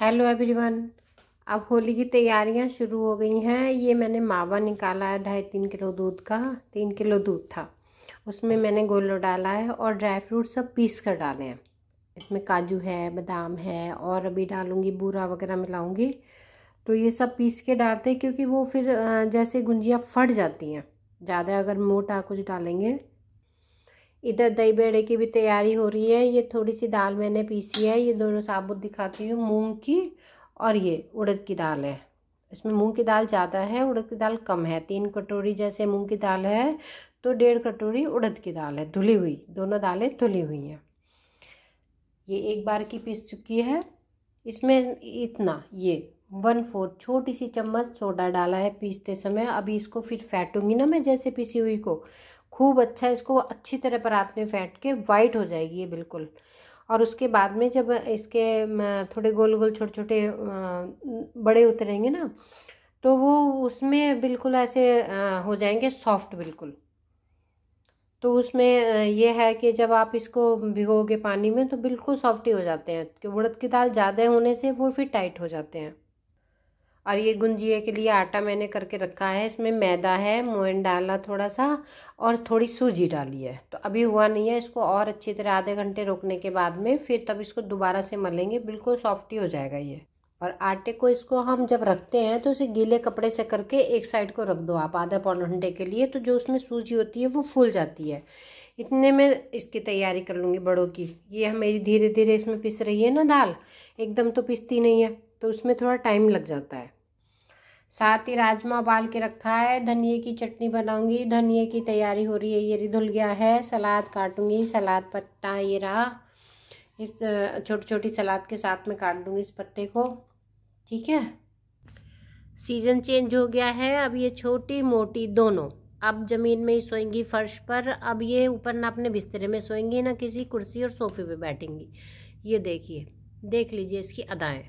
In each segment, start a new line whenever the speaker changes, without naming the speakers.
hello everyone अब होली की तैयारियां शुरू हो गई हैं ये मैंने मावा निकाला है ढाई तीन किलो दूध का तीन किलो दूध था उसमें मैंने गोलो डाला है और ड्राई फ्रूट सब पीस कर डाले हैं इसमें काजू है बादाम है और अभी डालूँगी बूरा वगैरह मिलाऊँगी तो ये सब पीस के डालते क्योंकि वो फिर जैसे गुंजियाँ फट जाती हैं ज़्यादा अगर मोटा कुछ डालेंगे इधर दही बेड़े की भी तैयारी हो रही है ये थोड़ी सी दाल मैंने पीसी है ये दोनों साबुत दिखाती हूँ मूंग की और ये उड़द की दाल है इसमें मूंग की दाल ज़्यादा है उड़द की दाल कम है तीन कटोरी जैसे मूंग की दाल है तो डेढ़ कटोरी उड़द की दाल है धुली हुई दोनों दालें धुली हुई हैं ये एक बार की पीस चुकी है इसमें इतना ये वन फोर्थ छोटी सी चम्मच सोडा डाला है पीसते समय अभी इसको फिर फैटूंगी ना मैं जैसे पीसी हुई को खूब अच्छा इसको अच्छी तरह परात में फेंट के वाइट हो जाएगी ये बिल्कुल और उसके बाद में जब इसके थोड़े गोल गोल छोटे छोटे बड़े उतरेंगे ना तो वो उसमें बिल्कुल ऐसे हो जाएंगे सॉफ्ट बिल्कुल तो उसमें ये है कि जब आप इसको भिगोगे पानी में तो बिल्कुल सॉफ्ट ही हो जाते हैं कि उड़द की दाल ज़्यादा होने से वो फिर टाइट हो जाते हैं और ये गुंजिए के लिए आटा मैंने करके रखा है इसमें मैदा है मोइन डाला थोड़ा सा और थोड़ी सूजी डाली है तो अभी हुआ नहीं है इसको और अच्छी तरह आधे घंटे रोकने के बाद में फिर तब इसको दोबारा से मलेंगे बिल्कुल सॉफ्ट ही हो जाएगा ये और आटे को इसको हम जब रखते हैं तो इसे गीले कपड़े से करके एक साइड को रख दो आप आधा पौन घंटे के लिए तो जो उसमें सूजी होती है वो फूल जाती है इतने में इसकी तैयारी कर लूँगी बड़ों की ये मेरी धीरे धीरे इसमें पिस रही है ना दाल एकदम तो पिसती नहीं है तो उसमें थोड़ा टाइम लग जाता है साथ ही राजमा उबाल के रखा है धनिए की चटनी बनाऊंगी धनिए की तैयारी हो रही है ये धुल गया है सलाद काटूंगी सलाद पत्ता ये रहा इस छोटी छोटी सलाद के साथ में काट दूंगी इस पत्ते को ठीक है सीज़न चेंज हो गया है अब ये छोटी मोटी दोनों अब ज़मीन में ही सोएंगी फर्श पर अब ये ऊपर ना अपने बिस्तरे में सोएंगी ना किसी कुर्सी और सोफे पे बैठेंगी ये देखिए देख लीजिए इसकी अदाएँ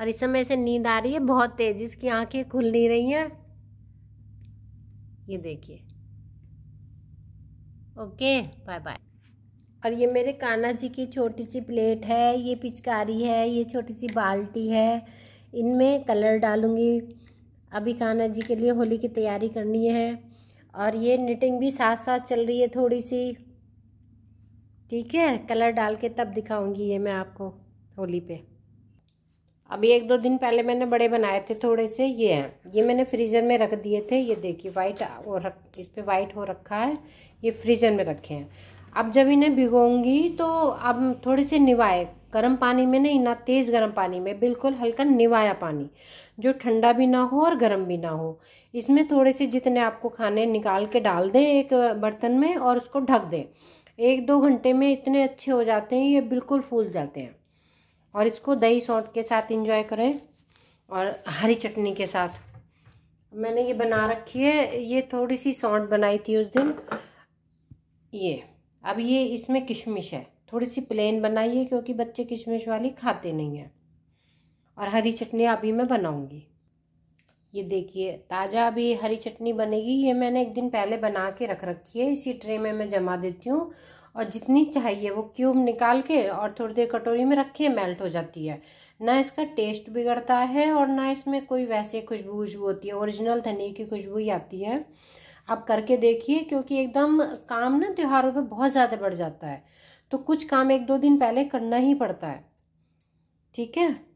और इस समय से नींद आ रही है बहुत तेज इसकी आंखें खुल नहीं रही हैं ये देखिए ओके बाय बाय और ये मेरे कान्हा जी की छोटी सी प्लेट है ये पिचकारी है ये छोटी सी बाल्टी है इनमें कलर डालूँगी अभी कान्हा जी के लिए होली की तैयारी करनी है और ये निटिंग भी साथ साथ चल रही है थोड़ी सी ठीक है कलर डाल के तब दिखाऊंगी ये मैं आपको होली पे अभी एक दो दिन पहले मैंने बड़े बनाए थे थोड़े से ये हैं ये मैंने फ्रीज़र में रख दिए थे ये देखिए वाइट वो रख इस पर वाइट हो रखा है ये फ्रीज़र में रखे हैं अब जब इन्हें भिगोंगी तो अब थोड़े से निवाए गर्म पानी में नहीं ना तेज़ गर्म पानी में बिल्कुल हल्का निवाया पानी जो ठंडा भी ना हो और गर्म भी ना हो इसमें थोड़े से जितने आपको खाने निकाल के डाल दें एक बर्तन में और उसको ढक दें एक दो घंटे में इतने अच्छे हो जाते हैं ये बिल्कुल फूल जाते हैं और इसको दही सॉट के साथ इंजॉय करें और हरी चटनी के साथ मैंने ये बना रखी है ये थोड़ी सी सौंठ बनाई थी उस दिन ये अब ये इसमें किशमिश है थोड़ी सी प्लेन बनाइए क्योंकि बच्चे किशमिश वाली खाते नहीं हैं और हरी चटनी अभी मैं बनाऊंगी ये देखिए ताज़ा अभी हरी चटनी बनेगी ये मैंने एक दिन पहले बना के रख रखी है इसी ट्रे में मैं जमा देती हूँ और जितनी चाहिए वो क्यूब निकाल के और थोड़ी देर कटोरी में रखे मेल्ट हो जाती है ना इसका टेस्ट बिगड़ता है और ना इसमें कोई वैसे खुशबू खुशबू होती है ओरिजिनल धनी की खुशबू ही आती है आप करके देखिए क्योंकि एकदम काम ना त्योहारों पे बहुत ज़्यादा बढ़ जाता है तो कुछ काम एक दो दिन पहले करना ही पड़ता है ठीक है